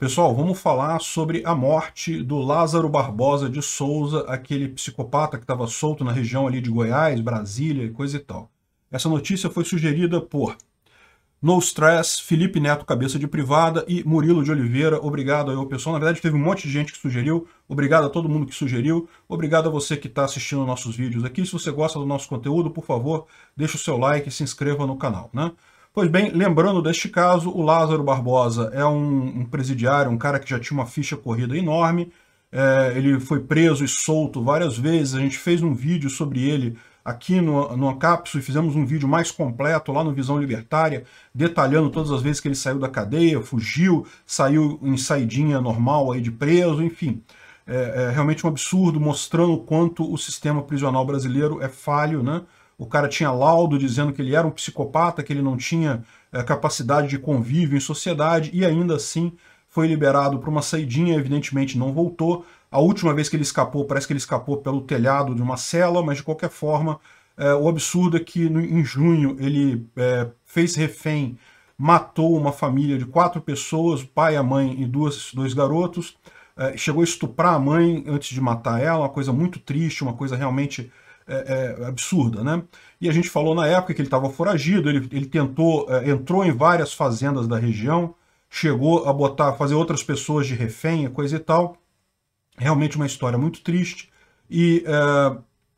Pessoal, vamos falar sobre a morte do Lázaro Barbosa de Souza, aquele psicopata que estava solto na região ali de Goiás, Brasília e coisa e tal. Essa notícia foi sugerida por No Stress, Felipe Neto Cabeça de Privada e Murilo de Oliveira. Obrigado aí ao pessoal. Na verdade, teve um monte de gente que sugeriu. Obrigado a todo mundo que sugeriu. Obrigado a você que está assistindo nossos vídeos aqui. Se você gosta do nosso conteúdo, por favor, deixe o seu like e se inscreva no canal, né? Pois bem, lembrando deste caso, o Lázaro Barbosa é um, um presidiário, um cara que já tinha uma ficha corrida enorme, é, ele foi preso e solto várias vezes, a gente fez um vídeo sobre ele aqui no, no acapso e fizemos um vídeo mais completo lá no Visão Libertária, detalhando todas as vezes que ele saiu da cadeia, fugiu, saiu em saidinha normal aí de preso, enfim. É, é realmente um absurdo, mostrando o quanto o sistema prisional brasileiro é falho, né? o cara tinha laudo dizendo que ele era um psicopata, que ele não tinha é, capacidade de convívio em sociedade, e ainda assim foi liberado para uma saidinha, evidentemente não voltou. A última vez que ele escapou, parece que ele escapou pelo telhado de uma cela, mas de qualquer forma, é, o absurdo é que no, em junho ele é, fez refém, matou uma família de quatro pessoas, o pai, a mãe e duas, dois garotos, chegou a estuprar a mãe antes de matar ela, uma coisa muito triste, uma coisa realmente é, é, absurda, né? E a gente falou na época que ele estava foragido, ele, ele tentou, é, entrou em várias fazendas da região, chegou a botar, fazer outras pessoas de refém, coisa e tal. Realmente uma história muito triste. E é,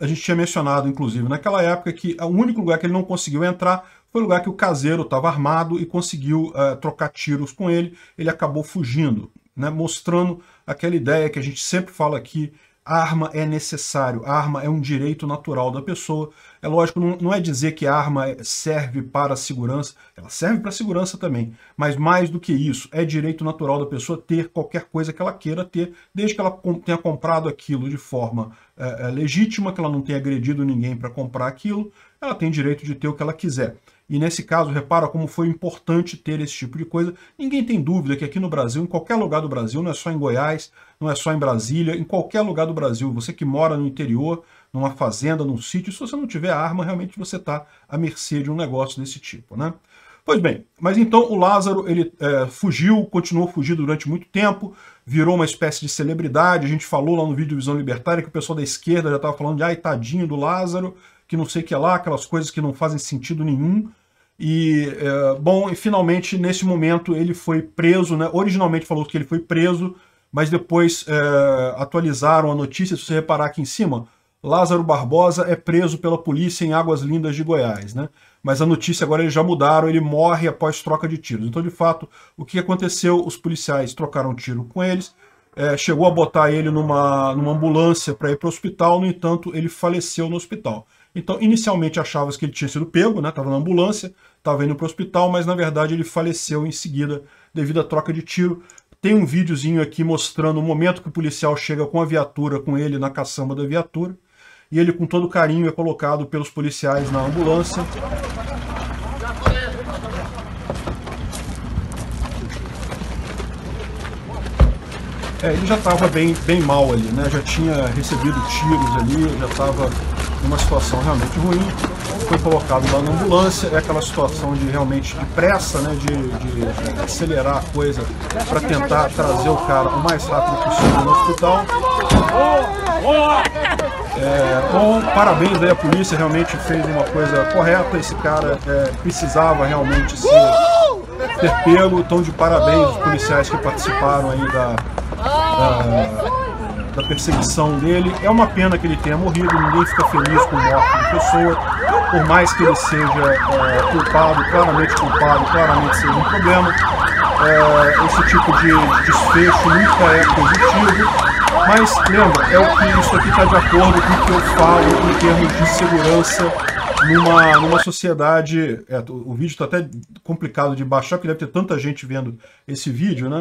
a gente tinha mencionado, inclusive, naquela época, que o único lugar que ele não conseguiu entrar foi o lugar que o caseiro estava armado e conseguiu trocar tiros com ele. Ele acabou fugindo, né, mostrando aquela ideia que a gente sempre fala aqui arma é necessário, arma é um direito natural da pessoa. É lógico, não, não é dizer que a arma serve para a segurança, ela serve para a segurança também, mas mais do que isso, é direito natural da pessoa ter qualquer coisa que ela queira ter, desde que ela tenha comprado aquilo de forma é, legítima, que ela não tenha agredido ninguém para comprar aquilo, ela tem direito de ter o que ela quiser. E nesse caso, repara como foi importante ter esse tipo de coisa. Ninguém tem dúvida que aqui no Brasil, em qualquer lugar do Brasil, não é só em Goiás, não é só em Brasília, em qualquer lugar do Brasil, você que mora no interior, numa fazenda, num sítio, se você não tiver arma, realmente você está à mercê de um negócio desse tipo, né? Pois bem, mas então o Lázaro ele é, fugiu, continuou fugindo durante muito tempo, virou uma espécie de celebridade. A gente falou lá no vídeo Visão Libertária que o pessoal da esquerda já estava falando de ai, tadinho do Lázaro, que não sei o que lá, aquelas coisas que não fazem sentido nenhum. E, é, bom, e finalmente, nesse momento, ele foi preso, né? Originalmente falou que ele foi preso, mas depois é, atualizaram a notícia, se você reparar aqui em cima, Lázaro Barbosa é preso pela polícia em Águas Lindas de Goiás, né? Mas a notícia agora eles já mudaram, ele morre após troca de tiros. Então, de fato, o que aconteceu? Os policiais trocaram tiro com eles, é, chegou a botar ele numa, numa ambulância para ir para o hospital, no entanto, ele faleceu no hospital. Então, inicialmente achava que ele tinha sido pego, né? Estava na ambulância, estava indo para o hospital, mas na verdade ele faleceu em seguida devido à troca de tiro. Tem um videozinho aqui mostrando o momento que o policial chega com a viatura, com ele na caçamba da viatura, e ele com todo carinho é colocado pelos policiais na ambulância. É, ele já estava bem, bem mal ali, né? Já tinha recebido tiros ali, já estava numa situação realmente ruim, foi colocado lá na ambulância, é aquela situação de realmente de pressa, né, de, de acelerar a coisa para tentar trazer o cara o mais rápido possível no hospital. É, bom, parabéns aí a polícia, realmente fez uma coisa correta, esse cara é, precisava realmente ser, ter pego, então de parabéns os policiais que participaram aí da, da da perseguição dele. É uma pena que ele tenha morrido, ninguém fica feliz com a morte de pessoa, por mais que ele seja é, culpado, claramente culpado, claramente seja um problema. É, esse tipo de, desfecho nunca é positivo. Mas lembra, é o que isso aqui está de acordo com o que eu falo em termos de segurança numa, numa sociedade. É, o vídeo está até complicado de baixar, porque deve ter tanta gente vendo esse vídeo, né?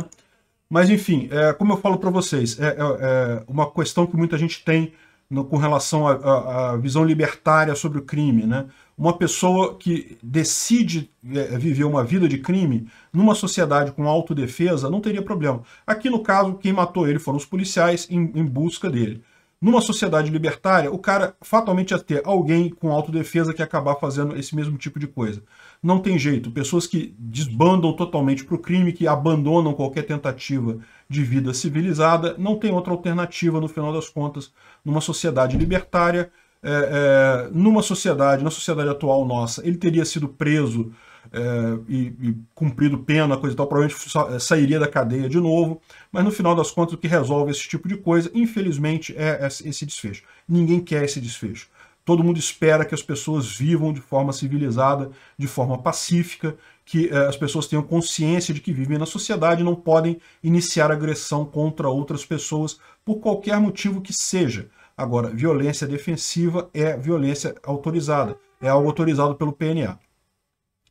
Mas, enfim, é, como eu falo para vocês, é, é, é, uma questão que muita gente tem no, com relação à visão libertária sobre o crime. Né? Uma pessoa que decide é, viver uma vida de crime numa sociedade com autodefesa não teria problema. Aqui, no caso, quem matou ele foram os policiais em, em busca dele. Numa sociedade libertária, o cara fatalmente ia ter alguém com autodefesa que ia acabar fazendo esse mesmo tipo de coisa. Não tem jeito. Pessoas que desbandam totalmente para o crime, que abandonam qualquer tentativa de vida civilizada, não tem outra alternativa, no final das contas, numa sociedade libertária. É, é, numa sociedade, na sociedade atual nossa, ele teria sido preso é, e, e, cumprido pena, coisa e tal, provavelmente é, sairia da cadeia de novo. Mas no final das contas, o que resolve esse tipo de coisa, infelizmente, é esse desfecho. Ninguém quer esse desfecho. Todo mundo espera que as pessoas vivam de forma civilizada, de forma pacífica, que eh, as pessoas tenham consciência de que vivem na sociedade e não podem iniciar agressão contra outras pessoas por qualquer motivo que seja. Agora, violência defensiva é violência autorizada, é algo autorizado pelo PNA.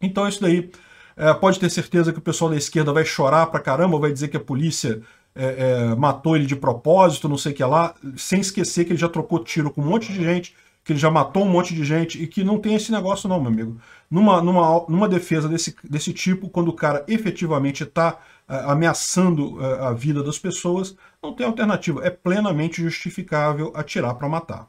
Então é isso daí é, pode ter certeza que o pessoal da esquerda vai chorar pra caramba, vai dizer que a polícia é, é, matou ele de propósito, não sei o que lá, sem esquecer que ele já trocou tiro com um monte de gente, que ele já matou um monte de gente e que não tem esse negócio não, meu amigo. Numa, numa, numa defesa desse, desse tipo, quando o cara efetivamente está uh, é, ameaçando uh, a vida das pessoas, não tem alternativa. É plenamente justificável atirar para matar.